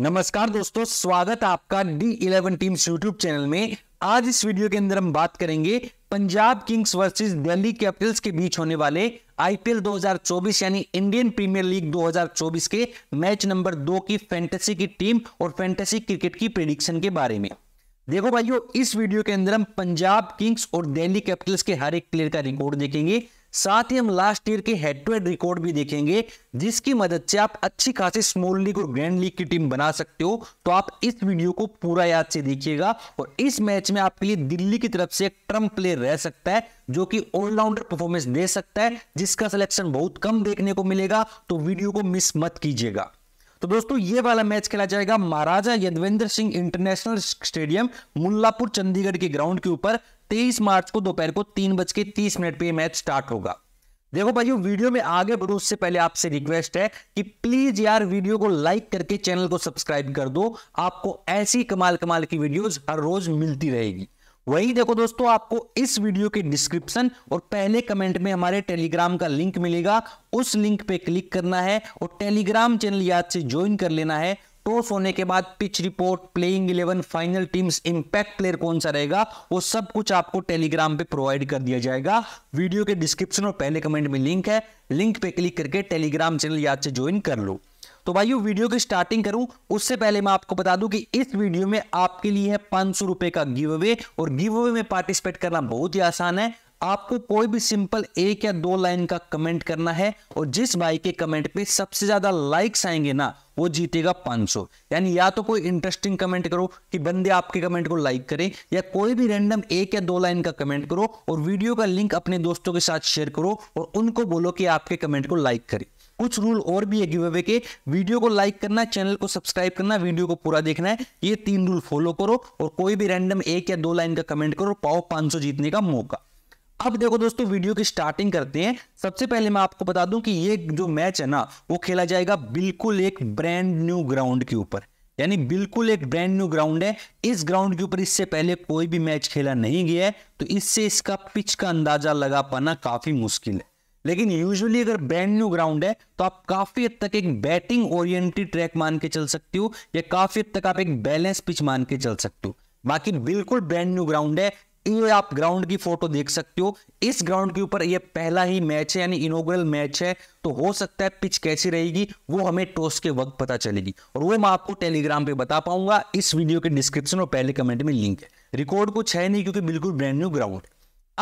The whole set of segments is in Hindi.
नमस्कार दोस्तों स्वागत आपका D eleven teams YouTube channel में आज इस वीडियो के अंदर हम बात करेंगे Punjab Kings versus Delhi Capitals के बीच होने वाले आईपीएल 2024 यानी इंडियन प्रीमियर लीग 2024 के मैच नंबर दो की फैंटेसी की टीम और फैंटेसी क्रिकेट की प्रिडिक्शन के बारे में देखो भाइयों इस वीडियो के अंदर हम पंजाब किंग्स और दिल्ली कैपिटल्स के हर एक प्लेयर का रिकॉर्ड देखेंगे साथ ही हम लास्ट ईयर के हेड टू हेड रिकॉर्ड भी देखेंगे जिसकी मदद से आप अच्छी खासी स्मॉल लीग और ग्रैंड लीग की टीम बना सकते हो तो आप इस वीडियो को पूरा याद से देखिएगा और इस मैच में आपके लिए दिल्ली की तरफ से एक ट्रम्प प्लेयर रह सकता है जो कि ऑलराउंडर परफॉर्मेंस दे सकता है जिसका सिलेक्शन बहुत कम देखने को मिलेगा तो वीडियो को मिस मत कीजिएगा तो दोस्तों ये वाला मैच खेला जाएगा महाराजा यदवेंद्र सिंह इंटरनेशनल स्टेडियम मुल्लापुर चंडीगढ़ के ग्राउंड के ऊपर तेईस मार्च को दोपहर को तीन बज के तीस मिनट पर मैच स्टार्ट होगा देखो भाइयों वीडियो में आगे बढ़ो उससे पहले आपसे रिक्वेस्ट है कि प्लीज यार वीडियो को लाइक करके चैनल को सब्सक्राइब कर दो आपको ऐसी कमाल कमाल की वीडियोस हर रोज मिलती रहेगी वही देखो दोस्तों आपको इस वीडियो के डिस्क्रिप्शन और पहले कमेंट में हमारे टेलीग्राम का लिंक मिलेगा उस लिंक पे क्लिक करना है और टेलीग्राम चैनल याद से ज्वाइन कर लेना है टॉस होने के बाद pitch report playing eleven final teams impact player कौन सा रहेगा वो सब कुछ आपको टेलीग्राम पे प्रोवाइड कर दिया जाएगा वीडियो के डिस्क्रिप्शन और पहले कमेंट में लिंक है लिंक पे क्लिक करके टेलीग्राम चैनल याद से ज्वाइन कर लो तो भाइयों वीडियो की स्टार्टिंग करूं उससे पहले मैं आपको बता दूं कि इस वीडियो में आपके लिए है पांच सौ रुपए का गिव अवे और गिव अवे में पार्टिसिपेट करना बहुत ही आसान है आपको कोई भी सिंपल एक या दो लाइन का कमेंट करना है और जिस भाई के कमेंट पे सबसे ज्यादा लाइक्स आएंगे ना वो जीतेगा 500 यानी या तो कोई इंटरेस्टिंग कमेंट करो कि बंदे आपके कमेंट को लाइक करें या कोई भी रैंडम एक या दो लाइन का कमेंट करो और वीडियो का लिंक अपने दोस्तों के साथ शेयर करो और उनको बोलो कि आपके कमेंट को लाइक करें कुछ रूल और भी है गिव अवे के वीडियो को लाइक करना चैनल को सब्सक्राइब करना वीडियो को पूरा देखना है ये तीन रूल फॉलो करो और कोई भी रैंडम एक या दो लाइन का कमेंट करो पाओ 500 जीतने का मौका अब देखो दोस्तों वीडियो की स्टार्टिंग करते हैं सबसे पहले मैं आपको बता दूं कि ये जो मैच है ना वो खेला जाएगा बिल्कुल एक ब्रांड न्यू ग्राउंड के ऊपर यानी बिल्कुल एक ब्रांड न्यू ग्राउंड है इस ग्राउंड के ऊपर इससे पहले कोई भी मैच खेला नहीं गया है तो इससे इसका पिच का अंदाजा लगा पाना काफी मुश्किल है लेकिन यूजुअली अगर ब्रांड न्यू ग्राउंड है तो आप काफी हद तक एक बैटिंग ओरिएंटेड ट्रैक मान के चल सकते हो या काफी हद तक आप एक बैलेंस पिच मान के चल सकते हो बाकी बिल्कुल ब्रांड न्यू ग्राउंड है ये आप ग्राउंड की फोटो देख सकते हो इस ग्राउंड के ऊपर ये पहला ही मैच है यानी इनोग्रल मैच है तो हो सकता है पिच कैसी रहेगी वो हमें टॉस के वक्त पता चलेगी और वो मैं आपको टेलीग्राम पे बता पाऊंगा इस वीडियो के डिस्क्रिप्शन और पहले कमेंट में लिंक है रिकॉर्ड कुछ है नहीं क्योंकि बिल्कुल ब्रांड न्यू ग्राउंड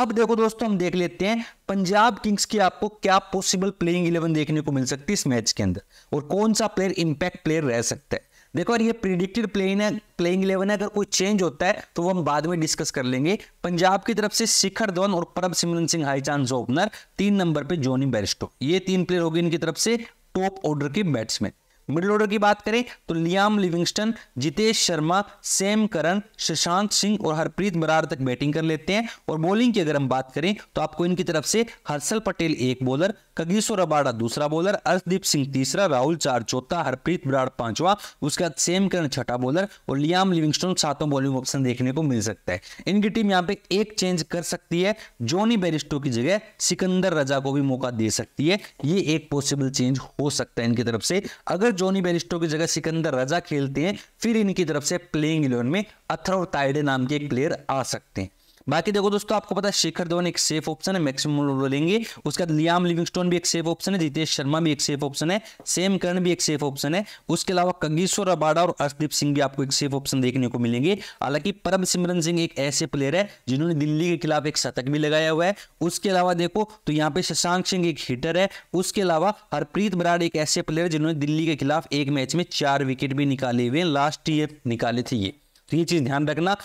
अब देखो दोस्तों हम देख लेते हैं पंजाब किंग्स की आपको क्या पॉसिबल प्लेइंग इलेवन देखने को मिल सकती है इस मैच के अंदर और कौन सा प्लेयर इंपैक्ट प्लेयर रह सकता है देखो यार ये प्रिडिक्टेड प्लेइंग है प्लेइंग इलेवन है अगर कोई चेंज होता है तो वो हम बाद में डिस्कस कर लेंगे पंजाब की तरफ से शिखर धवन और Prabhsimran Singh high chance opener तीन नंबर पे जोनी बैरिस्टो ये तीन प्लेयर होगी इनकी तरफ से टॉप ऑर्डर के बैट्समैन मिडल ऑर्डर की बात करें तो Liam Livingstone Jitesh Sharma Sam Curran Shashank Singh और हरप्रीत मरार तक बैटिंग कर लेते हैं और बॉलिंग की अगर हम बात करें तो आपको इनकी तरफ से हर्षल पटेल एक बॉलर कगिसो अबाड़ा दूसरा बॉलर अर्शदीप सिंह तीसरा राहुल चार चौथा हरप्रीत बराड़ पांचवा उसके बाद सेम करण छठा बॉलर और लियाम लिविंगस्टन सातों बॉलिंग ऑप्शन देखने को मिल सकता है इनकी टीम यहाँ पे एक चेंज कर सकती है जोनी बेरिस्टो की जगह सिकंदर रजा को भी मौका दे सकती है ये एक पॉसिबल चेंज हो सकता है इनकी तरफ से अगर जोनी बेरिस्टो की जगह सिकंदर रजा खेलते हैं फिर इनकी तरफ से प्लेइंग इलेवन में अथर ताइडे नाम के एक प्लेयर आ सकते हैं बाकी देखो दोस्तों आपको पता है शेखर धवन एक सेफ ऑप्शन है मैक्सिमम लेंगे उसके बाद लियाम लिविंगस्टोन भी एक सेफ ऑप्शन है जितेश शर्मा भी एक सेफ ऑप्शन है सेम करण भी एक सेफ ऑप्शन है उसके अलावा कंगेश्वर अबाडा और अर्शदीप सिंह भी आपको एक सेफ ऑप्शन देखने को मिलेंगे हालांकि परम सिमरन सिंह एक ऐसे प्लेयर है जिन्होंने दिल्ली के खिलाफ एक शतक भी लगाया हुआ है उसके अलावा देखो तो यहाँ पे शशांक सिंह एक हिटर है उसके अलावा हरप्रीत बराड़ एक ऐसे प्लेयर जिन्होंने दिल्ली के खिलाफ एक मैच में चार विकेट भी निकाले हुए लास्ट ईयर निकाले थे ये तो ये चीज ध्यान रखना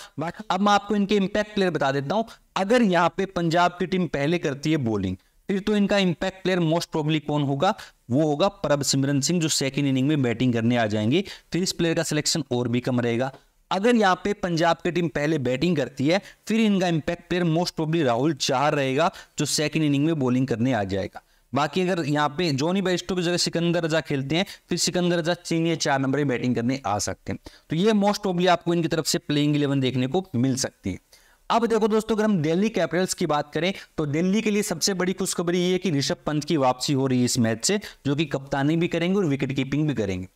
अब मैं आपको इनके इम्पैक्ट प्लेयर बता देता हूं अगर यहाँ पे पंजाब की टीम पहले करती है बॉलिंग फिर तो इनका इम्पैक्ट प्लेयर मोस्ट प्रोबली कौन होगा वो होगा परब सिमरन सिंह जो सेकेंड इनिंग में बैटिंग करने आ जाएंगे फिर इस प्लेयर का सिलेक्शन और भी कम रहेगा अगर यहाँ पे पंजाब की टीम पहले बैटिंग करती है फिर इनका impact player most probably Rahul Chahar रहेगा जो सेकेंड इनिंग में बॉलिंग करने आ जाएगा बाकी अगर यहाँ पे जोनी बेस्टो की जगह सिकंदर रजा खेलते हैं फिर सिकंदर रजा या चार नंबर में बैटिंग करने आ सकते हैं तो ये मोस्ट ऑफली आपको इनकी तरफ से प्लेइंग इलेवन देखने को मिल सकती है अब देखो दोस्तों अगर हम दिल्ली कैपिटल्स की बात करें तो दिल्ली के लिए सबसे बड़ी खुशखबरी ये है कि ऋषभ पंत की वापसी हो रही है इस मैच से जो कि कप्तानी भी करेंगे और विकेट कीपिंग भी करेंगे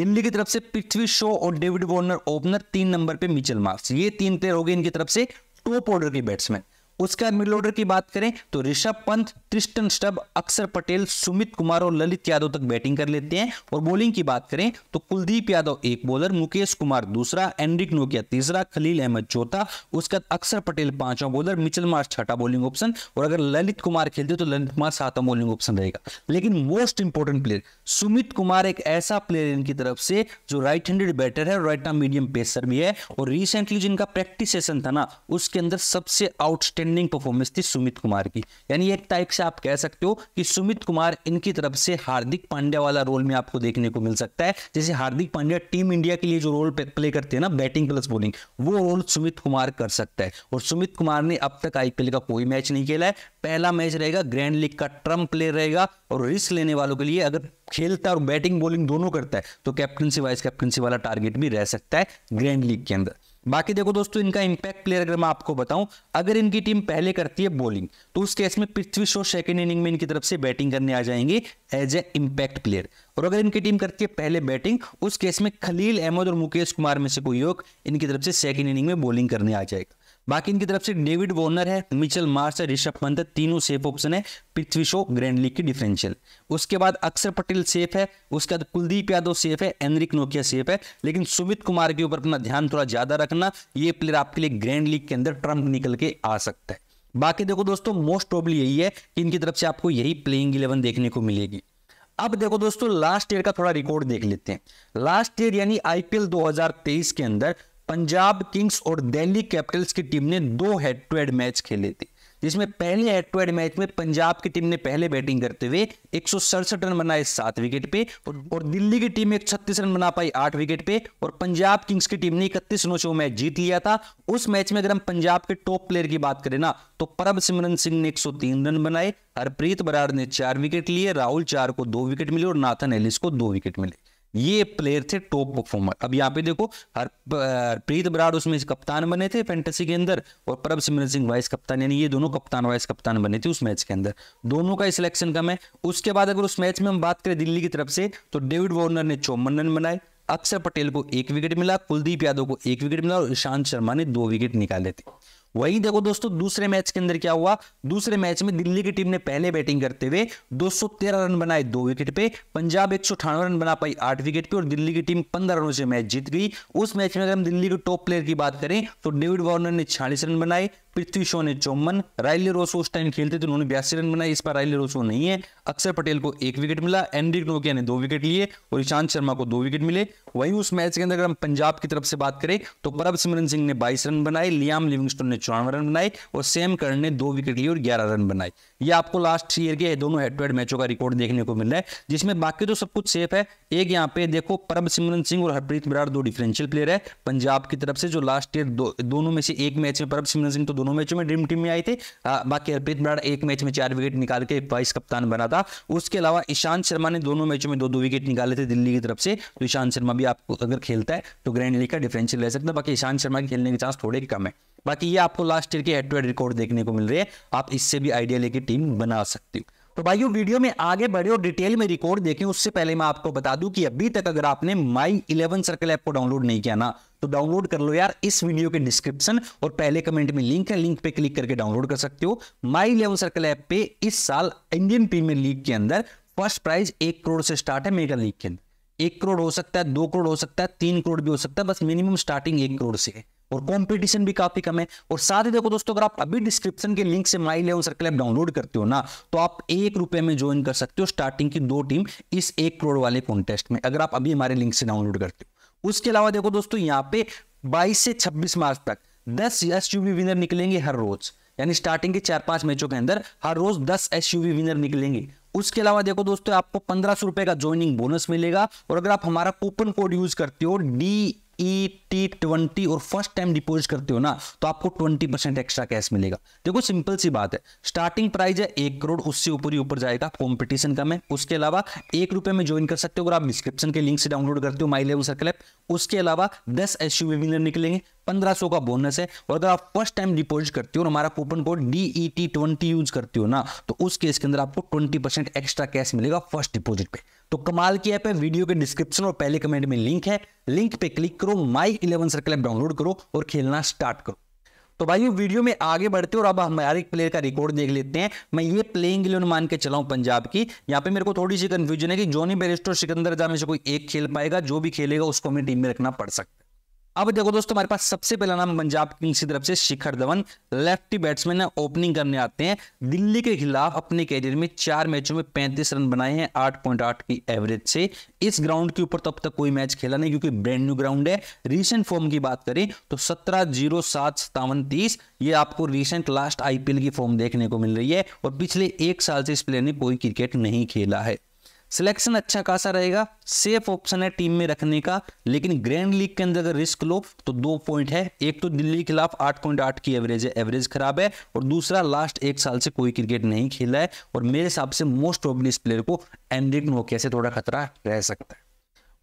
दिल्ली की तरफ से पृथ्वी शो और डेविड वार्नर ओपनर तीन नंबर पे मिचल मार्क्स ये तीन प्लेयर हो गए इनकी तरफ से टॉप ऑर्डर के बैट्समैन बाद मिड ऑर्डर की बात करें तो ऋषभ पंत त्रिस्टन स्टब अक्षर पटेल सुमित कुमार और ललित यादव तक बैटिंग कर लेते हैं और बॉलिंग की बात करें तो कुलदीप यादव एक बॉलर मुकेश कुमार दूसरा एनरिक नोकिया तीसरा खलील अहमद चौथा उसके बाद अक्षर पटेल पांचवा बॉलर मिचल मार्च छठा बॉलिंग ऑप्शन और अगर ललित कुमार खेलते तो ललित कुमार सातवा बॉलिंग ऑप्शन रहेगा लेकिन most important player Sumit Kumar एक ऐसा प्लेयर इनकी तरफ से जो राइट हैंडेड बैटर है राइट मीडियम पेसर भी है और रिसेंटली जिनका प्रैक्टिस सेशन था ना उसके अंदर सबसे आउटस्टैंड आउटस्टैंडिंग परफॉर्मेंस थी सुमित कुमार की यानी एक टाइप से आप कह सकते हो कि सुमित कुमार इनकी तरफ से हार्दिक पांड्या वाला रोल में आपको देखने को मिल सकता है जैसे हार्दिक पांड्या टीम इंडिया के लिए जो रोल प्ले करते हैं ना बैटिंग प्लस बॉलिंग वो रोल सुमित कुमार कर सकता है और सुमित कुमार ने अब तक आईपीएल का कोई मैच नहीं खेला है पहला मैच रहेगा ग्रैंड लीग का ट्रम्प प्लेयर रहेगा और रिस्क लेने वालों के लिए अगर खेलता और बैटिंग बॉलिंग दोनों करता है तो कैप्टनसी वाइस कैप्टनसी वाला टारगेट भी रह सकता है ग्रैंड लीग के अंदर बाकी देखो दोस्तों इनका इम्पैक्ट प्लेयर अगर मैं आपको बताऊं अगर इनकी टीम पहले करती है बॉलिंग तो उस केस में पृथ्वी शो सेकेंड इनिंग में इनकी तरफ से बैटिंग करने आ जाएंगे एज ए इम्पैक्ट प्लेयर और अगर इनकी टीम करती है पहले बैटिंग उस केस में खलील अहमद और मुकेश कुमार में से कोई योग इनकी तरफ से सेकेंड इनिंग में बॉलिंग करने आ जाएगा बाकी इनकी तरफ से डेविड वॉर्नर है मिचल मार्स है ऋषभ पंत तीनों सेफ ऑप्शन है पृथ्वी शो ग्रैंड लीग की डिफरेंशियल उसके बाद अक्षर पटेल सेफ है उसके बाद कुलदीप यादव सेफ है एनरिक नोकिया सेफ है लेकिन सुमित कुमार के ऊपर अपना ध्यान थोड़ा ज्यादा रखना ये प्लेयर आपके लिए ग्रैंड लीग के अंदर ट्रम्प निकल के आ सकता है बाकी देखो दोस्तों मोस्ट प्रॉब्ली यही है कि इनकी तरफ से आपको यही प्लेइंग इलेवन देखने को मिलेगी अब देखो दोस्तों लास्ट ईयर का थोड़ा रिकॉर्ड देख लेते हैं लास्ट ईयर यानी आईपीएल 2023 के अंदर पंजाब किंग्स और दिल्ली कैपिटल्स की टीम ने दो हेड टू हेड मैच खेले थे जिसमें पहले हेड टू हेड मैच में पंजाब की टीम ने पहले बैटिंग करते हुए एक रन बनाए सात विकेट पे और दिल्ली की टीम एक छत्तीस रन बना पाई आठ विकेट पे और पंजाब किंग्स की टीम ने इकतीस रनों से मैच जीत लिया था उस मैच में अगर हम पंजाब के टॉप प्लेयर की बात करें ना तो परम सिमरन सिंह ने एक रन बनाए हरप्रीत बराड़ ने चार विकेट लिए राहुल चार को दो विकेट मिले और नाथन एलिस को दो विकेट मिले ये प्लेयर थे टॉप परफॉर्मर अब यहाँ पे देखो हर प्रीत बराड़ उसमें कप्तान बने थे फैंटेसी के अंदर और परम सिमरन सिंह वाइस कप्तान यानी ये दोनों कप्तान वाइस कप्तान बने थे उस मैच के अंदर दोनों का सिलेक्शन कम है उसके बाद अगर उस मैच में हम बात करें दिल्ली की तरफ से तो डेविड वॉर्नर ने चौवन रन बनाए अक्षर पटेल को एक विकेट मिला कुलदीप यादव को एक विकेट मिला और ईशांत शर्मा ने दो विकेट निकाले थे वहीं देखो दोस्तों दूसरे मैच के अंदर क्या हुआ दूसरे मैच में दिल्ली की टीम ने पहले बैटिंग करते हुए 213 रन बनाए दो विकेट पे पंजाब एक रन बना पाई आठ विकेट पे और दिल्ली की टीम पंद्रह रनों से मैच जीत गई उस मैच में अगर हम दिल्ली के टॉप प्लेयर की बात करें तो डेविड वार्नर ने छियालीस रन बनाए पृथ्वी शो ने चौवन रायली रोसो उस टाइम खेलते थे उन्होंने बयासी रन बनाए इस पर रायली रोसो नहीं है अक्षर पटेल को एक विकेट मिला एनडी नोकिया ने दो विकेट लिए और ईशांत शर्मा को दो विकेट मिले वहीं उस मैच के अंदर अगर हम पंजाब की तरफ से बात करें तो परब सिमरन सिंह ने बाईस रन बनाए लियाम लिविंगस्टोन ने चौवन रन बनाए और सेम करन ने दो विकेट लिए और ग्यारह रन बनाए ये आपको लास्ट ईयर के दोनों हेड टू हेड मैचों का रिकॉर्ड देखने को मिल रहा है जिसमें बाकी तो सब कुछ सेफ है एक यहाँ पे देखो परम सिमरन सिंह और हरप्रीत बराड़ दो डिफरेंशियल प्लेयर है पंजाब की तरफ से जो लास्ट ईयर दो, दोनों में से एक मैच में परम सिमरन सिंह तो दोनों मैचों में ड्रीम टीम में आए थे आ, बाकी हरप्रीत बराड़ एक मैच में चार विकेट निकाल के वाइस कप्तान बना था उसके अलावा ईशांत शर्मा ने दोनों मैचों में दो दो विकेट निकाले थे दिल्ली की तरफ से तो ईशांत शर्मा भी आपको अगर खेलता है तो ग्रैंड लीग का डिफरेंशियल रह सकता है बाकी ईशांत शर्मा के खेलने के चांस थोड़े कम है बाकी ये आपको लास्ट ईयर के हेड टू हेड रिकॉर्ड देखने को मिल रहे हैं आप इससे भी आइडिया लेके टीम बना सकते हो तो भाइयों वीडियो में आगे बढ़े और डिटेल में रिकॉर्ड देखें उससे पहले मैं आपको बता दूं कि अभी तक अगर आपने माई इलेवन सर्कल ऐप को डाउनलोड नहीं किया ना तो डाउनलोड कर लो यार इस वीडियो के डिस्क्रिप्शन और पहले कमेंट में लिंक है लिंक पे क्लिक करके डाउनलोड कर सकते हो माई इलेवन सर्कल ऐप पे इस साल इंडियन प्रीमियर लीग के अंदर फर्स्ट प्राइज एक करोड़ से स्टार्ट है मेगा लीग के अंदर एक करोड़ हो सकता है दो करोड़ हो सकता है तीन करोड़ भी हो सकता है बस मिनिमम स्टार्टिंग एक करोड़ से है और कंपटीशन भी काफी कम है और साथ ही देखो दोस्तों अगर आप अभी डिस्क्रिप्शन के लिंक से My Eleven Circle app download करते हो ना तो आप एक रुपए में ज्वाइन कर सकते हो स्टार्टिंग की दो टीम इस एक करोड़ वाले कॉन्टेस्ट में अगर आप अभी हमारे लिंक से डाउनलोड करते हो उसके अलावा देखो दोस्तों यहाँ पे बाईस से छब्बीस मार्च तक दस एस विनर निकलेंगे हर रोज यानी स्टार्टिंग के चार पांच मैचों के अंदर हर रोज दस एस विनर निकलेंगे उसके अलावा देखो दोस्तों आपको पंद्रह सौ रुपए का ज्वाइनिंग बोनस मिलेगा और अगर आप हमारा कूपन कोड यूज करते हो डी ई टी ट्वेंटी और फर्स्ट टाइम डिपोजिट करते हो ना तो आपको ट्वेंटी परसेंट एक्स्ट्रा कैश मिलेगा देखो सिंपल सी बात है स्टार्टिंग प्राइस है एक करोड़ उससे ऊपर ही ऊपर जाएगा कॉम्पिटिशन कम है उसके अलावा एक रुपए में ज्वाइन कर सकते हो अगर आप डिस्क्रिप्शन के लिंक से डाउनलोड करते हो माई लेवल सर्कल उसके अलावा दस एस यू निकलेंगे पंद्रह सौ का बोनस है और अगर आप फर्स्ट टाइम डिपोजिट करते हो और हमारा coupon code D T twenty use करते हो ना तो उस केस के अंदर आपको ट्वेंटी परसेंट एक्स्ट्रा कैश मिलेगा फर्स्ट डिपोजिट पे तो कमाल की ऐप है वीडियो के डिस्क्रिप्शन और पहले कमेंट में लिंक है लिंक पे क्लिक करो My Eleven Circle app download करो और खेलना स्टार्ट करो तो भाई वीडियो में आगे बढ़ते और अब हमारे एक प्लेयर का रिकॉर्ड देख लेते हैं मैं ये प्लेइंग इलेवन मान के चलाऊं पंजाब की यहाँ पे मेरे को थोड़ी सी कंफ्यूजन है कि जॉनी बेरिस्टो सिकंदर जा में से कोई एक खेल पाएगा जो भी खेलेगा उसको हमें टीम में रखना पड़ सकता है अब देखो दोस्तों हमारे पास सबसे पहला नाम पंजाब किंग्स की तरफ से शिखर धवन लेफ्टी बैट्समैन है ओपनिंग करने आते हैं दिल्ली के खिलाफ अपने कैरियर में चार मैचों में पैंतीस रन बनाए हैं आठ पॉइंट आठ की एवरेज से इस ग्राउंड के ऊपर तो अब तक कोई मैच खेला नहीं क्योंकि ब्रांड न्यू ग्राउंड है रिसेंट फॉर्म की बात करें तो सत्रह जीरो सात सत्तावन तीस ये आपको रिसेंट लास्ट आईपीएल की फॉर्म देखने को मिल रही है और पिछले एक साल से इस प्लेयर ने कोई क्रिकेट नहीं खेला है सिलेक्शन अच्छा खासा रहेगा सेफ ऑप्शन है टीम में रखने का लेकिन ग्रैंड लीग के अंदर अगर रिस्क लो तो दो पॉइंट है एक तो दिल्ली के खिलाफ 8.8 की एवरेज है एवरेज खराब है और दूसरा लास्ट एक साल से कोई क्रिकेट नहीं खेला है और मेरे हिसाब से मोस्ट इस प्लेयर को एंड्रिक नोकिया से थोड़ा खतरा रह सकता है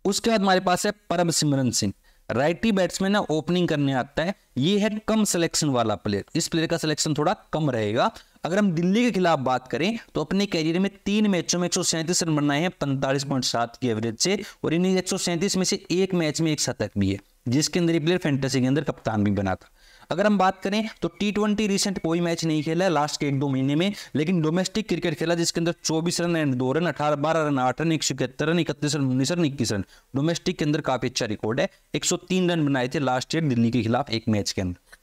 उसके बाद हमारे पास है Prabhsimran Singh righty batsman ना ओपनिंग करने आता है ये है कम सिलेक्शन वाला प्लेयर इस प्लेयर का सिलेक्शन थोड़ा कम रहेगा अगर हम दिल्ली के खिलाफ बात करें तो अपने कैरियर में तीन मैचों में एक रन बनाए हैं पैंतालीस पॉइंट सात की एवरेज से और इन्हीं एक में से एक मैच में एक शतक भी है जिसके अंदर ये प्लेयर फैंटेसी के अंदर कप्तान भी बना था अगर हम बात करें तो टी ट्वेंटी रिसेंट कोई मैच नहीं खेला लास्ट के एक दो महीने में लेकिन डोमेस्टिक क्रिकेट खेला जिसके अंदर चौबीस रन एंड दो रन अठारह बारह रन आठ रन एक सौ इकहत्तर रन इकतीस रन उन्नीस रन इक्कीस रन डोमेस्टिक के अंदर काफी अच्छा रिकॉर्ड है एक सौ तीन रन बनाए थे लास्ट ईयर दिल्ली के खिलाफ एक मैच के अंदर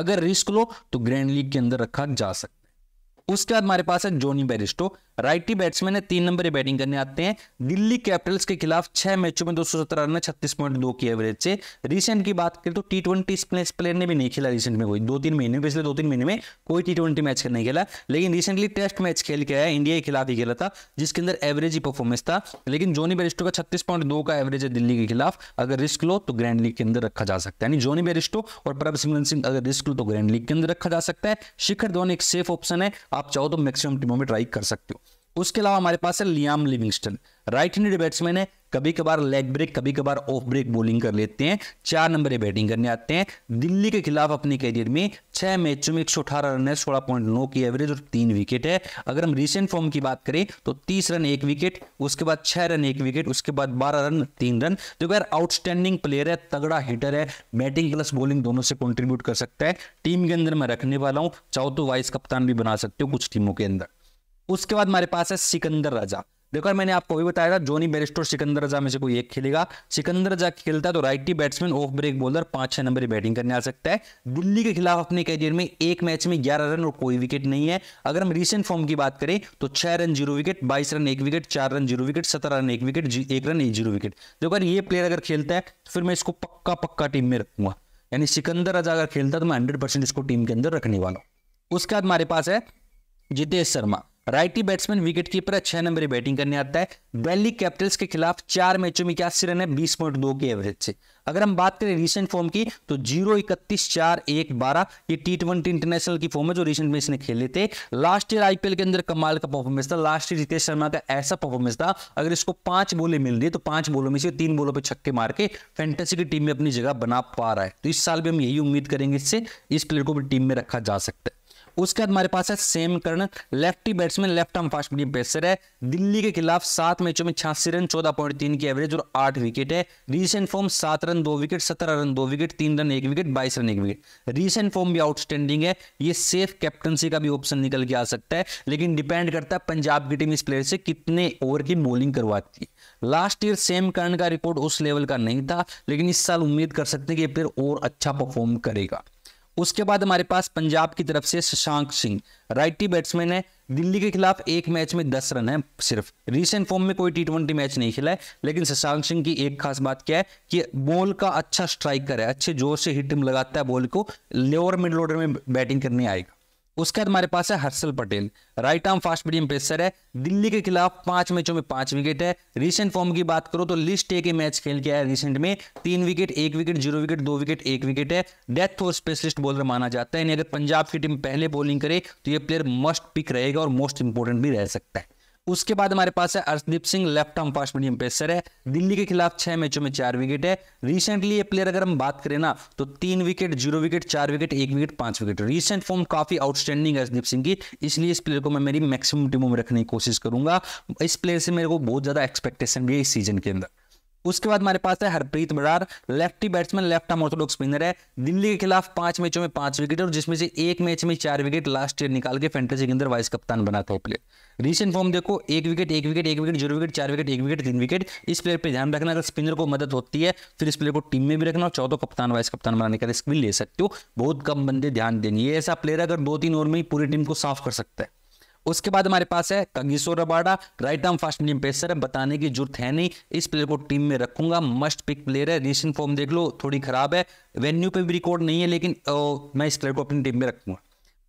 अगर रिस्क लो तो ग्रैंड लीग के अंदर रखा जा सकता है उसके बाद हमारे पास है जोनी बेरिस्टो राइटी बैट्समैन है तीन नंबर बैटिंग करने आते हैं दिल्ली कैपिटल्स के खिलाफ छह मैचों में दो सौ सत्रह रन छत्तीस पॉइंट दो की एवरेज से रिसेंट की बात करें तो टी ट्वेंटी प्लेयर ने भी नहीं खेला रिसेंट में कोई दो तीन महीने पिछले दो तीन महीने में कोई टी ट्वेंटी मैच नहीं खेला लेकिन रिसेंटली टेस्ट मैच खेल के आया इंडिया के खिलाफ ही खेला था जिसके अंदर एवरेज ही परफॉर्मेंस था लेकिन जोनी बेरिस्टो का छत्तीस पॉइंट दो का एवरेज है दिल्ली के खिलाफ अगर रिस्क लो तो ग्रैंड लीग के अंदर रखा जा सकता है यानी जोनी बेरिस्टो और प्रभ सिमरन सिंह अगर रिस्क लो तो ग्रैंड लीग के अंदर रखा जा सकता है शिखर धवन एक सेफ ऑप्शन है आप चाहो तो मैक्सिमम टीमों में ट्राई कर सकते हो उसके अलावा हमारे पास है Liam Livingstone right handed batsman है कभी कभार लेग ब्रेक कभी कभार ऑफ ब्रेक बॉलिंग कर लेते हैं चार नंबर बैटिंग करने आते हैं दिल्ली के खिलाफ अपने कैरियर में छह मैचों में एक सौ अठारह रन है सोलह पॉइंट नौ की एवरेज और तीन विकेट है अगर हम रिसेंट फॉर्म की बात करें तो तीस रन एक विकेट उसके बाद छह रन एक विकेट उसके बाद बारह रन तीन रन तो यार आउटस्टैंडिंग प्लेयर है तगड़ा हिटर है बैटिंग प्लस बॉलिंग दोनों से कॉन्ट्रीब्यूट कर सकता है टीम के अंदर मैं रखने वाला हूँ चाहो तो वाइस कप्तान भी बना सकते हो कुछ टीमों के अंदर उसके बाद हमारे पास है सिकंदर राजा देखो मैंने आपको भी बताया था जोनी बेरिस्टोर सिकंदर राजा में से कोई एक खेलेगा सिकंदर राजा खेलता है तो righty batsman off break bowler पांच छह नंबर बैटिंग करने आ सकता है दिल्ली के खिलाफ अपने कैरियर में एक मैच में ग्यारह रन और कोई विकेट नहीं है अगर हम रिसेंट फॉर्म की बात करें तो छह रन जीरो विकेट बाईस रन एक विकेट चार रन जीरो विकेट सत्रह रन एक विकेट एक रन एक जीरो विकेट देखो ये प्लेयर अगर खेलता है तो फिर मैं इसको पक्का पक्का टीम में रखूंगा यानी सिकंदर राजा अगर खेलता है तो मैं हंड्रेड परसेंट इसको टीम के अंदर रखने वाला हूँ उसके बाद हमारे पास है Jitesh Sharma righty batsman wicket keeper छह नंबर बैटिंग करने आता है दिल्ली कैपिटल्स के खिलाफ चार मैचों में इक्यासी रन है बीस पॉइंट दो के एवरेज से अगर हम बात करें रिसेंट फॉर्म की तो जीरो इकतीस चार एक बारह ये टी ट्वेंटी इंटरनेशनल की फॉर्म है जो रिसेंट में इसने खेले थे लास्ट ईयर आईपीएल के अंदर कमाल का परफॉर्मेंस था लास्ट ईयर रितेश शर्मा का ऐसा परफॉर्मेंस था अगर इसको पांच बोले मिल रही तो पांच बोलों में से तीन बोलों पर छक्के मार के फैंटेसी की टीम में अपनी जगह बना पा रहा है तो इस साल भी हम यही उम्मीद करेंगे इससे इस प्लेयर को भी टीम में रखा जा सकता है उसके बाद हमारे पास है Sam Curran lefty batsman left arm fast medium pacer है दिल्ली के खिलाफ सात मैचों में छियासी रन चौदह पॉइंट तीन की एवरेज और आठ विकेट है रिसेंट फॉर्म सात रन दो विकेट सत्रह रन दो विकेट तीन रन एक विकेट बाईस रन एक विकेट रिसेंट फॉर्म भी आउटस्टैंडिंग है ये सेफ कैप्टनसी का भी ऑप्शन निकल के आ सकता है लेकिन डिपेंड करता है पंजाब की टीम इस प्लेयर से कितने ओवर की बॉलिंग करवाती है लास्ट ईयर सेम कर्ण का रिकॉर्ड उस लेवल का नहीं था लेकिन इस साल उम्मीद कर सकते हैं कि फिर और अच्छा परफॉर्म करेगा उसके बाद हमारे पास पंजाब की तरफ से शशांक सिंह राइटी बैट्समैन है दिल्ली के खिलाफ एक मैच में दस रन है सिर्फ रिसेंट फॉर्म में कोई टी ट्वेंटी मैच नहीं खेला है लेकिन शशांक सिंह की एक खास बात क्या है कि बॉल का अच्छा स्ट्राइकर है अच्छे जोर से हिट लगाता है बॉल को लोअर मिडल ऑर्डर में बैटिंग करने आएगा उसके बाद हमारे पास है Harshal Patel right arm fast medium pacer है दिल्ली के खिलाफ पांच मैचों में पांच विकेट है रीसेंट फॉर्म की बात करो तो लिस्ट ए के मैच खेल के आया रिसेंट में तीन विकेट एक विकेट जीरो विकेट दो विकेट एक विकेट है डेथ और स्पेशलिस्ट बॉलर माना जाता है यानी अगर पंजाब की टीम पहले बॉलिंग करे तो ये प्लेयर मस्ट पिक रहेगा और मोस्ट इंपोर्टेंट भी रह सकता है उसके बाद हमारे पास है Arshdeep Singh left arm fast medium pacer है दिल्ली के खिलाफ छह मैचों में चार विकेट है रिसेंटली ये प्लेयर अगर हम बात करें ना तो तीन विकेट जीरो विकेट चार विकेट एक विकेट पांच विकेट रिसेंट फॉर्म काफी आउटस्टैंडिंग है अर्शदीप सिंह की इसलिए इस प्लेयर को मैं मेरी मैक्सिमम टीमों में रखने की कोशिश करूंगा इस प्लेयर से मेरे को बहुत ज्यादा एक्सपेक्टेशन भी है इस सीजन के अंदर उसके बाद हमारे पास है Harpreet Brar lefty batsman left arm orthodox spinner है दिल्ली के खिलाफ पांच मैचों में पांच विकेट और जिसमें से एक मैच में चार विकेट लास्ट ईयर निकाल के फैंटेसी के अंदर वाइस कप्तान बना था प्लेयर रिसेंट फॉर्म देखो एक विकेट एक विकेट एक विकेट जीरो विकेट चार विकेट एक विकेट तीन विकेट इस प्लेयर पे ध्यान रखना अगर स्पिनर को मदद होती है फिर इस प्लेयर को टीम में भी रखना और चौदह कप्तान वाइस कप्तान बनाने का रिस्क भी ले सकते हो बहुत कम बंदे ध्यान देंगे ये ऐसा प्लेयर अगर दो तीन ओवर में ही पूरी टीम को साफ कर सकता है उसके बाद हमारे पास है Kagiso Rabada right arm fast medium pacer है बताने की जरूरत है नहीं इस प्लेयर को टीम में रखूंगा मस्ट पिक प्लेयर है रिसेंट फॉर्म देख लो थोड़ी खराब है वेन्यू पे भी रिकॉर्ड नहीं है लेकिन ओ, मैं इस प्लेयर को अपनी टीम में रखूंगा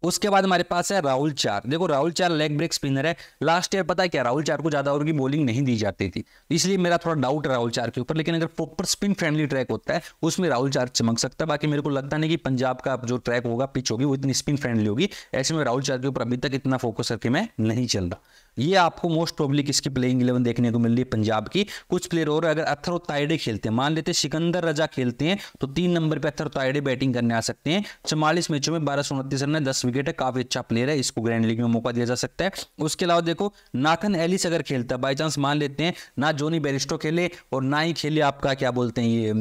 उसके बाद हमारे पास है राहुल चार देखो Rahul Chahar leg break spinner है लास्ट ईयर पता है क्या राहुल चार को ज्यादा ओवर की बॉलिंग नहीं दी जाती थी इसलिए मेरा थोड़ा डाउट है राहुल चार के ऊपर लेकिन अगर प्रॉपर स्पिन फ्रेंडली ट्रैक होता है उसमें राहुल चार चमक सकता है बाकी मेरे को लगता नहीं कि पंजाब का जो ट्रैक होगा पिच होगी वो इतनी स्पिन फ्रेंडली होगी ऐसे में राहुल चार के ऊपर अभी तक इतना फोकस करके मैं नहीं चल रहा ये आपको मोस्ट प्रोबली किसकी प्लेइंग इलेवन देखने को मिल रही है पंजाब की कुछ प्लेयर और अगर अथर ताइडे खेलते हैं मान लेते हैं सिकंदर रजा खेलते हैं तो तीन नंबर पे अथर ताइडे बैटिंग करने आ सकते हैं चौवालीस मैचों में बारह सौ उनतीस रन है दस विकेट है काफी अच्छा प्लेयर है इसको ग्रैंड लीग में मौका दिया जा सकता है उसके अलावा देखो नाथन एलिस अगर खेलता है बाई चांस मान लेते हैं ना जोनी बेरिस्टो खेले और ना ही खेले आपका क्या बोलते हैं ये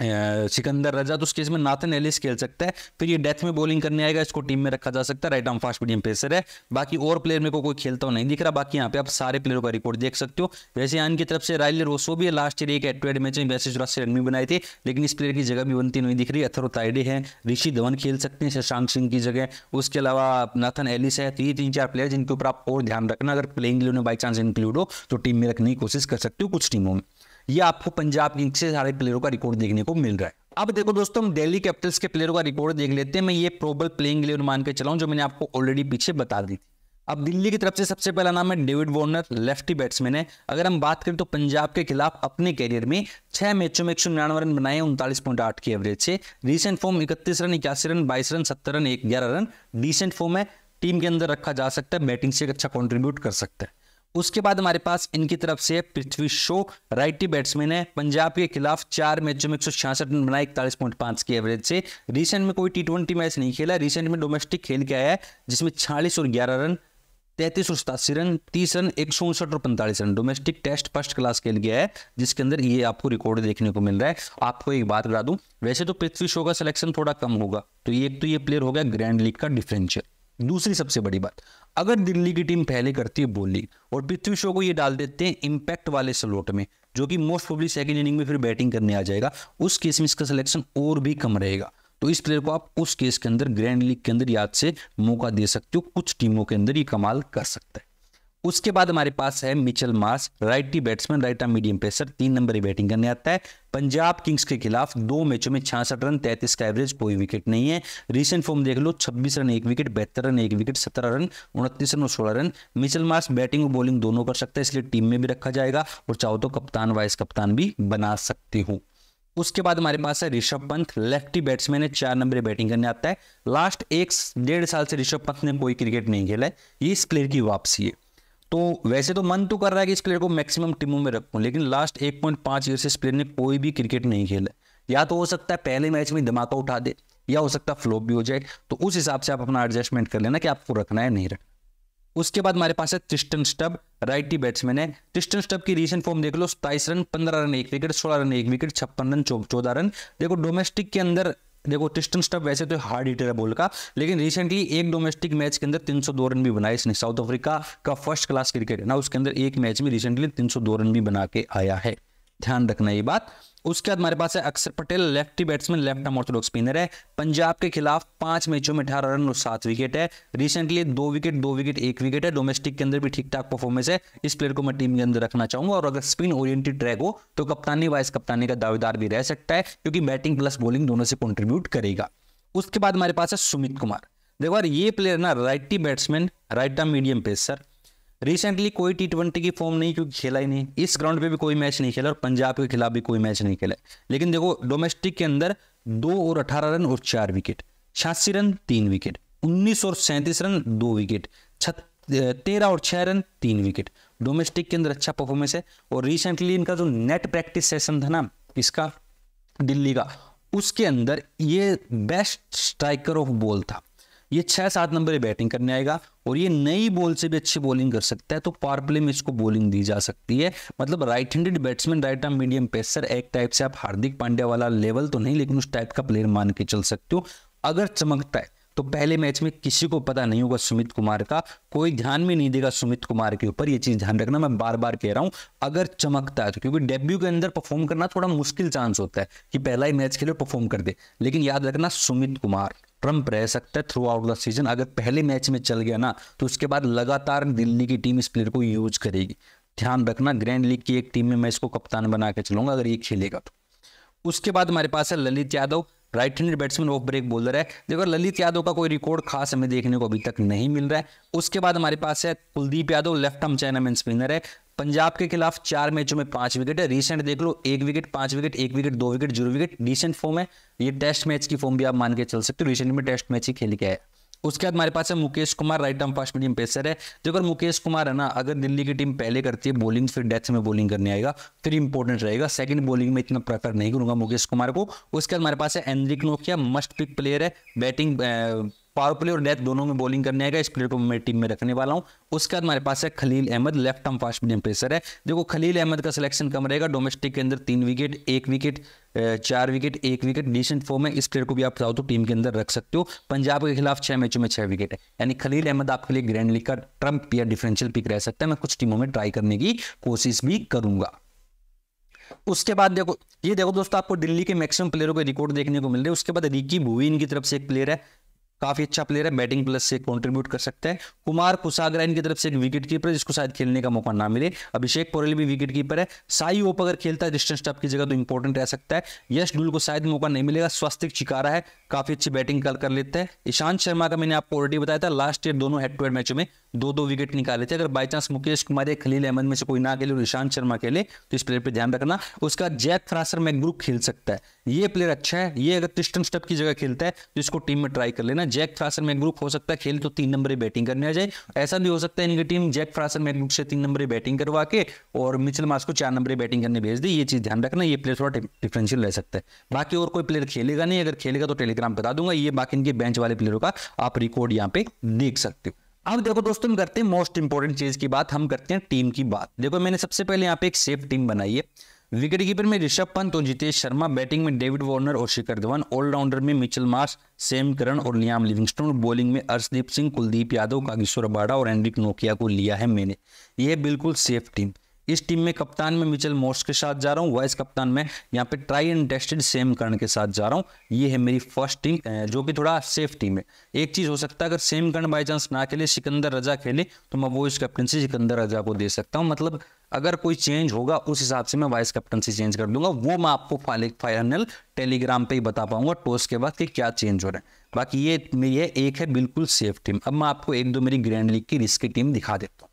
सिकंदर रजा तो उस केस में नाथन एलिस खेल सकता है फिर ये डेथ में बॉलिंग करने आएगा इसको टीम में रखा जा सकता है right arm fast medium pacer है बाकी और प्लेयर मेरे को कोई खेलता हुआ नहीं दिख रहा बाकी यहाँ पे आप सारे प्लेयरों का रिकॉर्ड देख सकते हो वैसे यहाँ की तरफ से राइल रोसो भी है लास्ट ईयर एक एट मैच में वैसे चौरासी रन भी बनाए थे लेकिन इस प्लेयर की जगह भी बनती नहीं दिख रही अथरो ताइडे है ऋषि धवन खेल सकते हैं शशांक सिंह की जगह उसके अलावा नाथन एलिस है तो ये तीन चार प्लेयर जिनके ऊपर आप और ध्यान रखना अगर प्लेइंग बाई चांस इंक्लूड हो तो टीम में रखने की कोशिश कर सकते हो कुछ टीमों में ये आपको पंजाब किंग्स से सारे प्लेयरों का रिकॉर्ड देखने को मिल रहा है अब देखो दोस्तों हम दिल्ली कैपिटल्स के प्लेयरों का रिकॉर्ड देख लेते हैं मैं ये प्रोबल प्लेइंग इलेवन मान के चलाऊं जो मैंने आपको ऑलरेडी पीछे बता दी थी अब दिल्ली की तरफ से सबसे पहला नाम है डेविड वॉर्नर लेफ्टी बैट्समैन है अगर हम बात करें तो पंजाब के खिलाफ अपने कैरियर में छह मैचों में एक सौ निन्यानवे रन बनाए उनतालीस पॉइंट आठ की एवरेज से रिसेंट फॉर्म इकतीस रन इक्यासी रन बाईस रन सत्तर रन एक ग्यारह रन डिसेंट फॉर्म है टीम के अंदर रखा जा सकता है बैटिंग से एक अच्छा कॉन्ट्रीब्यूट कर सकता है उसके बाद हमारे पास इनकी तरफ से पृथ्वी शो राइटी बैट्समैन है पंजाब के खिलाफ चार मैचों में एक रन बनाए इकतालीस पॉइंट पांच की एवरेज से रिसेंट में कोई टी ट्वेंटी मैच नहीं खेला रिसेंट में डोमेस्टिक खेल के आया है जिसमें छियालीस और ग्यारह रन तैंतीस और सतासी रन तीस रन एक सौ उनसठ और पैंतालीस run domestic test first class खेल गया है जिसके अंदर ये आपको रिकॉर्ड देखने को मिल रहा है आपको एक बात बता दूं वैसे तो पृथ्वी शो का सिलेक्शन थोड़ा कम होगा तो ये एक तो ये प्लेयर हो गया ग्रैंड लीग का डिफरेंशियल दूसरी सबसे बड़ी बात अगर दिल्ली की टीम पहले करती है लीग और पृथ्वी शो को ये डाल देते हैं इम्पैक्ट वाले स्लोट में जो कि मोस्ट प्रोबली सेकेंड इनिंग में फिर बैटिंग करने आ जाएगा उस केस में इसका सिलेक्शन और भी कम रहेगा तो इस प्लेयर को आप उस केस के अंदर ग्रैंड लीग के अंदर याद से मौका दे सकते हो कुछ टीमों के अंदर ये कमाल कर सकता है उसके बाद हमारे पास है Mitchell Marsh righty batsman right arm medium pacer तीन नंबर ही बैटिंग करने आता है पंजाब किंग्स के खिलाफ दो मैचों में छियासठ रन तैतीस का एवरेज कोई विकेट नहीं है रिसेंट फॉर्म देख लो 26 रन एक विकेट बहत्तर रन एक विकेट 17 रन उनतीस रन और सोलह रन मिचल मार्स बैटिंग और बॉलिंग दोनों कर सकता है इसलिए टीम में भी रखा जाएगा और चाहो तो कप्तान वाइस कप्तान भी बना सकते हो उसके बाद हमारे पास है ऋषभ पंत लेफ्टी बैट्समैन है चार नंबर बैटिंग करने आता है लास्ट एक डेढ़ साल से ऋषभ पंत ने कोई क्रिकेट नहीं खेला है ये इस प्लेयर की वापसी है तो वैसे तो मन तो कर रहा है कि इस प्लेयर को मैक्सिमम टीमों में रखूँ लेकिन लास्ट एक पॉइंट पाँच ईयर से इस प्लेयर ने कोई भी क्रिकेट नहीं खेला या तो हो सकता है पहले मैच में धमाका उठा दे या हो सकता है फ्लॉप भी हो जाए तो उस हिसाब से आप अपना एडजस्टमेंट कर लेना कि आपको रखना है नहीं रखना उसके बाद हमारे पास है ट्रिस्टन स्टब राइटी बैट्समैन है ट्रिस्टन स्टब की रिसेंट फॉर्म देख लो सताइस रन पंद्रह रन एक विकेट सोलह रन एक विकेट छप्पन रन चौदह रन देखो डोमेस्टिक के अंदर देखो टिस्टन स्टफ वैसे तो हार्ड हीटर है बॉल का लेकिन रिसेंटली एक डोमेस्टिक मैच के अंदर 302 रन भी बनाए इसने साउथ अफ्रीका का फर्स्ट क्लास क्रिकेट ना उसके अंदर एक मैच में रिसेंटली 302 रन भी बना के आया है ध्यान रखना ये बात उसके बाद हमारे पास है Akshar Patel lefty batsman left arm orthodox spinner है पंजाब के खिलाफ पांच मैचों में अठारह रन और सात विकेट है रिसेंटली दो विकेट दो विकेट एक विकेट है डोमेस्टिक के अंदर भी ठीक ठाक परफॉर्मेंस है इस प्लेयर को मैं टीम के अंदर रखना चाहूंगा और अगर स्पिन ओरिएंटेड ट्रैक हो तो कप्तानी वाइस कप्तानी का दावेदार भी रह सकता है क्योंकि बैटिंग प्लस बॉलिंग दोनों से कॉन्ट्रीब्यूट करेगा उसके बाद हमारे पास है सुमित कुमार देखो यार ये प्लेयर ना righty batsman right arm medium pacer recently कोई टी ट्वेंटी की फॉर्म नहीं क्योंकि खेला ही नहीं इस ग्राउंड पे भी कोई मैच नहीं खेला और पंजाब के खिलाफ भी कोई मैच नहीं खेला लेकिन देखो डोमेस्टिक के अंदर दो और अठारह रन और चार विकेट छियासी रन तीन विकेट उन्नीस और सैंतीस रन दो विकेट तेरह और छः रन तीन विकेट डोमेस्टिक के अंदर अच्छा परफॉर्मेंस है और रिसेंटली इनका जो नेट प्रैक्टिस सेशन था ना इसका दिल्ली का उसके अंदर ये बेस्ट स्ट्राइकर ऑफ बॉल था ये छह सात नंबर पे बैटिंग करने आएगा और ये नई बॉल से भी अच्छी बॉलिंग कर सकता है तो पावर प्ले में इसको बॉलिंग दी जा सकती है मतलब right handed batsman right arm medium pacer एक टाइप से आप हार्दिक पांड्या वाला लेवल तो नहीं लेकिन उस टाइप का प्लेयर मान के चल सकते हो अगर चमकता है तो पहले मैच में किसी को पता नहीं होगा सुमित कुमार का कोई ध्यान में नहीं देगा सुमित कुमार के ऊपर ये चीज ध्यान रखना मैं बार बार कह रहा हूं अगर चमकता है तो क्योंकि डेब्यू के अंदर परफॉर्म करना थोड़ा मुश्किल चांस होता है कि पहला ही मैच खेले परफॉर्म कर दे लेकिन याद रखना सुमित कुमार ट्रंप रह सकता है थ्रू आउट द सीजन अगर पहले मैच में चल गया ना तो उसके बाद लगातार दिल्ली की टीम इस प्लेयर को यूज करेगी ध्यान रखना ग्रैंड लीग की एक टीम में मैं इसको कप्तान बना के चलूंगा अगर ये खेलेगा तो उसके बाद हमारे पास है Lalit Yadav right handed batsman off break रहा है देखो ललित यादव का कोई रिकॉर्ड खास हमें देखने को अभी तक नहीं मिल रहा है उसके बाद हमारे पास है कुलदीप यादव लेफ्ट हम चैनामैन स्पिनर है पंजाब के खिलाफ चार मैचों में पांच विकेट है रिसेंट देख लो एक विकेट पांच विकेट एक विकेट दो wicket zero wicket recent form है ये टेस्ट मैच की फॉर्म भी आप मान के चल सकते हो रिसेंट में टेस्ट मैच ही खेल के आए उसके बाद हमारे पास है Mukesh Kumar right arm fast medium pacer है जो अगर मुकेश कुमार है ना अगर दिल्ली की टीम पहले करती है बॉलिंग फिर डेथ में बॉलिंग करने आएगा फिर इंपॉर्टेंट रहेगा सेकंड बॉलिंग में इतना प्रेफर नहीं करूंगा मुकेश कुमार को उसके बाद हमारे पास है एनरिक नोकिया मस्ट पिक प्लेयर है बैटिंग पावर प्ले और डेथ दोनों में बॉलिंग करने आएगा इस प्लेयर को मैं टीम में रखने वाला हूँ उसके बाद हमारे पास है Khaleel Ahmed left arm fast medium pacer है देखो खलील अहमद का सिलेक्शन कम रहेगा डोमेस्टिक के अंदर तीन विकेट एक विकेट चार विकेट एक विकेट डिसेंट फॉर्म है इस प्लेयर को भी आप चाहो तो टीम के अंदर रख सकते हो पंजाब के खिलाफ छह मैचों में छह विकेट है यानी खलील अहमद आपके लिए ग्रैंड लीग का ट्रंप या डिफरेंशियल पिक रह सकता है मैं कुछ टीमों में ट्राई करने की कोशिश भी करूंगा उसके बाद देखो ये देखो दोस्तों आपको दिल्ली के मैक्सिमम प्लेयरों के रिकॉर्ड देखने को मिल रहे हैं उसके बाद रिकी भुवीन की तरफ से एक प्लेयर है काफी अच्छा प्लेयर है बैटिंग प्लस से कंट्रीब्यूट कर सकता है कुमार कुसागरा इनकी तरफ से एक विकेट कीपर जिसको शायद खेलने का मौका ना मिले अभिषेक पोरेल भी विकेट कीपर है साई ओप अगर खेलता है डिस्टेंस टप की जगह तो इंपॉर्टेंट रह सकता है यश डुल को शायद मौका नहीं मिलेगा स्वास्थ्य चिकारा है काफी अच्छी बैटिंग कर, कर लेता है ईशांत शर्मा का मैंने आपको ऑलरेडी बताया था लास्ट ईयर दोनों हेड टू हेड मैचों में दो दो विकेट निकाले थे अगर बाई चांस मुकेश कुमार या खलील अहमद में से कोई ना खेले और ईशांत शर्मा खेले तो इस प्लेयर पर ध्यान रखना उसका जैक फ्रासर में ग्रुप खेल सकता है ये प्लेयर अच्छा है ये अगर क्रिस्टन स्टप की जगह खेलता है तो इसको टीम में ट्राई कर लेना जैक फ्रासर में ग्रुप हो सकता है खेल तो तीन नंबर बैटिंग करने आ जाए ऐसा भी हो सकता है इनकी टीम जैक फ्रासर में ग्रुप से तीन नंबर बैटिंग करवा के और मिचल मास को चार नंबर बैटिंग करने भेज दी ये चीज ध्यान रखना ये प्लेयर थोड़ा डिफरेंशियल रह सकता है बाकी और कोई प्लेयर खेलेगा नहीं अगर खेलेगा तो टेली डायग्राम बता दूंगा ये बाकी इनके बेंच वाले प्लेयरों का आप रिकॉर्ड यहाँ पे देख सकते हो अब देखो दोस्तों हम करते हैं मोस्ट इंपॉर्टेंट चीज की बात हम करते हैं टीम की बात देखो मैंने सबसे पहले यहाँ पे एक सेफ टीम बनाई है विकेट कीपर में ऋषभ पंत और जितेश शर्मा बैटिंग में डेविड वार्नर और शिखर धवन ऑलराउंडर में मिचल मार्स सेम करण और लियाम लिविंगस्टोन बॉलिंग में अर्शदीप सिंह कुलदीप यादव कागेश्वर बाड़ा और एंड्रिक नोकिया को लिया है मैंने यह बिल्कुल सेफ टीम इस टीम में कप्तान में मिचल मोर्स के साथ जा रहा हूँ वाइस कप्तान में यहाँ पे try and tested Sam Curran के साथ जा रहा हूँ ये है मेरी फर्स्ट टीम जो कि थोड़ा सेफ टीम है एक चीज़ हो सकता है अगर सेम करण बाई चांस ना खेले सिकंदर रजा खेले तो मैं वो इस कैप्टनसी सिकंदर रजा को दे सकता हूँ मतलब अगर कोई चेंज होगा उस हिसाब से मैं वाइस कैप्टनसी चेंज कर दूंगा वो मैं आपको फाइनल टेलीग्राम पे ही बता पाऊंगा टॉस के बाद कि क्या चेंज हो रहा है बाकी ये मेरी है एक है बिल्कुल सेफ टीम अब मैं आपको एक दो मेरी ग्रैंड लीग की रिस्क टीम दिखा देता हूँ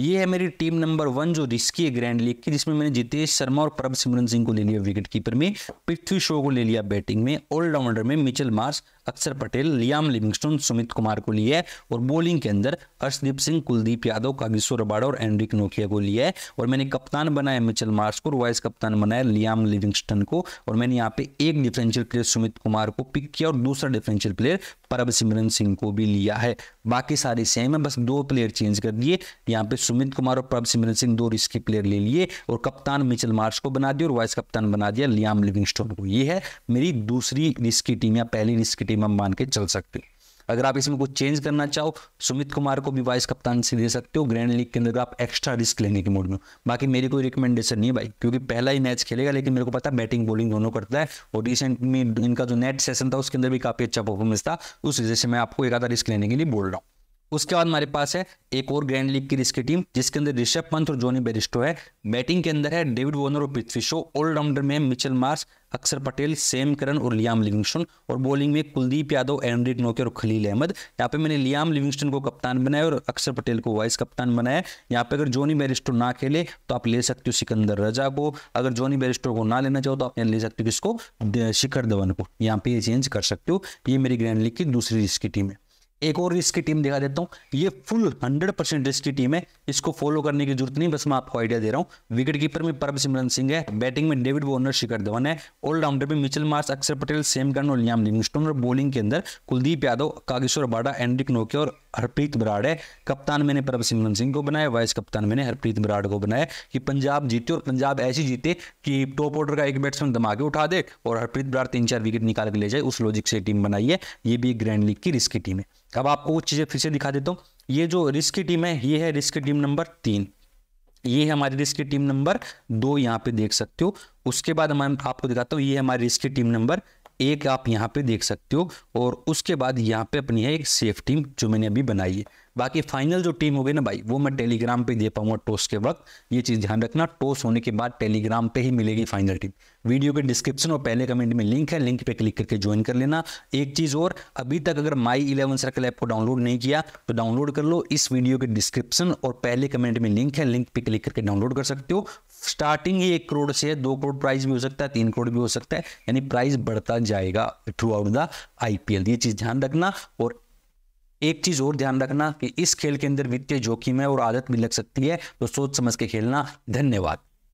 ये है मेरी टीम नंबर वन जो रिस्की है ग्रैंड लीग की जिसमें मैंने जितेश शर्मा और प्रभ सिमरन सिंह को ले लिया विकेट कीपर में पृथ्वी शो को ले लिया बैटिंग में ऑलराउंडर में Mitchell Marsh Akshar Patel Liam Livingstone Sumit Kumar को लिया है और बॉलिंग के अंदर हर्षदीप सिंह कुलदीप यादव कागेश्वर रबाड़ा और एनरिक नोकिया को लिया है और मैंने कप्तान बनाया मिचल मार्स को वाइस कप्तान बनाया लियाम लिविंगस्टन को और मैंने यहाँ पे एक डिफरेंशियल प्लेयर सुमित कुमार को पिक किया और दूसरा डिफरेंशियल प्लेयर परब सिमरन सिंह को भी लिया है बाकी सारे सेम है बस दो प्लेयर चेंज कर दिए यहाँ पे सुमित कुमार और परब सिमरन सिंह दो रिस्क प्लेयर ले लिए और कप्तान मिचल मार्च को बना दिया और वाइस कप्तान बना दिया लियाम लिविंगस्टोन को ये है मेरी दूसरी रिस्की टीम या पहली रिस्क टीम मिनिमम मान के चल सकते हैं अगर आप इसमें कुछ चेंज करना चाहो सुमित कुमार को भी वाइस कप्तान से दे सकते हो ग्रैंड लीग के अंदर आप एक्स्ट्रा रिस्क लेने के मूड में बाकी मेरी कोई रिकमेंडेशन नहीं है भाई क्योंकि पहला ही मैच खेलेगा लेकिन मेरे को पता है बैटिंग बॉलिंग दोनों करता है और रिसेंट में इनका जो नेट सेशन था उसके अंदर भी काफ़ी अच्छा परफॉर्मेंस था उस वजह से मैं आपको एक आधा रिस्क लेने के लिए बोल रहा हूँ उसके बाद हमारे पास है एक और ग्रैंड लीग की रिस्की टीम जिसके अंदर ऋषभ पंत और जोनी बेरिस्टो है बैटिंग के अंदर है डेविड वॉर्नर और पृथ्वी शो ऑलराउंडर में Mitchell Marsh Akshar Patel same करन और लियाम लिविंगस्टन और बॉलिंग में कुलदीप यादव एनरिक नोके और खलील अहमद यहाँ पे मैंने लियाम लिविंगस्टन को कप्तान बनाया और अक्षर पटेल को वाइस कप्तान बनाया यहाँ पे अगर जोनी बेरिस्टो ना खेले तो आप ले सकते हो सिकंदर रजा को अगर जोनी बेरिस्टो को ना लेना चाहो तो आप ले सकते हो किसको शिखर धवन को यहाँ पे ये चेंज कर सकते हो ये मेरी ग्रैंड लीग की दूसरी रिस्की टीम है एक और रिस्क की टीम दिखा देता हूँ ये फुल हंड्रेड परसेंट रिस्क की टीम है इसको फॉलो करने की जरूरत नहीं बस मैं आपको आइडिया दे रहा हूँ विकेट कीपर में परम सिमरन सिंह है बैटिंग में डेविड वॉर्नर शिखर धवन है ऑलराउंडर में Mitchell Marsh Akshar Patel Sam Curran और लियाम लिंगस्टोन और बॉलिंग के अंदर Kuldeep Yadav Kagiso Rabada Anrich नोके और हरप्रीत बराड़ है कप्तान मैंने परम सिमरन सिंह को बनाया वाइस कप्तान मैंने हरप्रीत बराड़ को बनाया कि पंजाब जीते और पंजाब ऐसी जीते कि टॉप ऑर्डर का एक बैट्समैन धमाके उठा दे और हरप्रीत बराड़ तीन चार विकेट निकाल के ले जाए उस लॉजिक से टीम बनाई है ये भी ग्रैंड लीग की रिस्क की टीम है अब आपको कुछ चीज़ें फिर से दिखा देता हूँ ये जो रिस्क की टीम है ये है रिस्क की टीम नंबर तीन ये है हमारी रिस्क की टीम नंबर दो यहाँ पे देख सकते हो उसके बाद मैं आपको दिखाता हूँ ये हमारी रिस्क की टीम नंबर एक आप यहाँ पे देख सकते हो और उसके बाद यहाँ पे अपनी है एक सेफ टीम जो मैंने अभी बनाई है बाकी फाइनल जो टीम होगी ना भाई वो मैं टेलीग्राम पे दे पाऊंगा टोस के वक्त ये चीज़ ध्यान रखना टोस होने के बाद टेलीग्राम पे ही मिलेगी फाइनल टीम वीडियो के डिस्क्रिप्शन और पहले कमेंट में लिंक है लिंक पे क्लिक करके ज्वाइन कर लेना एक चीज़ और अभी तक अगर माई इलेवन सर्कल ऐप को डाउनलोड नहीं किया तो डाउनलोड कर लो इस वीडियो के डिस्क्रिप्शन और पहले कमेंट में लिंक है लिंक पे क्लिक करके डाउनलोड कर सकते हो स्टार्टिंग ही एक करोड़ से दो करोड़ प्राइस भी हो सकता है तीन करोड़ भी हो सकता है यानी प्राइस बढ़ता जाएगा थ्रू आउट द आईपीएल ये चीज़ ध्यान रखना और एक चीज और ध्यान रखना कि इस खेल के अंदर वित्तीय जोखिम है और आदत भी लग सकती है तो सोच समझ के खेलना धन्यवाद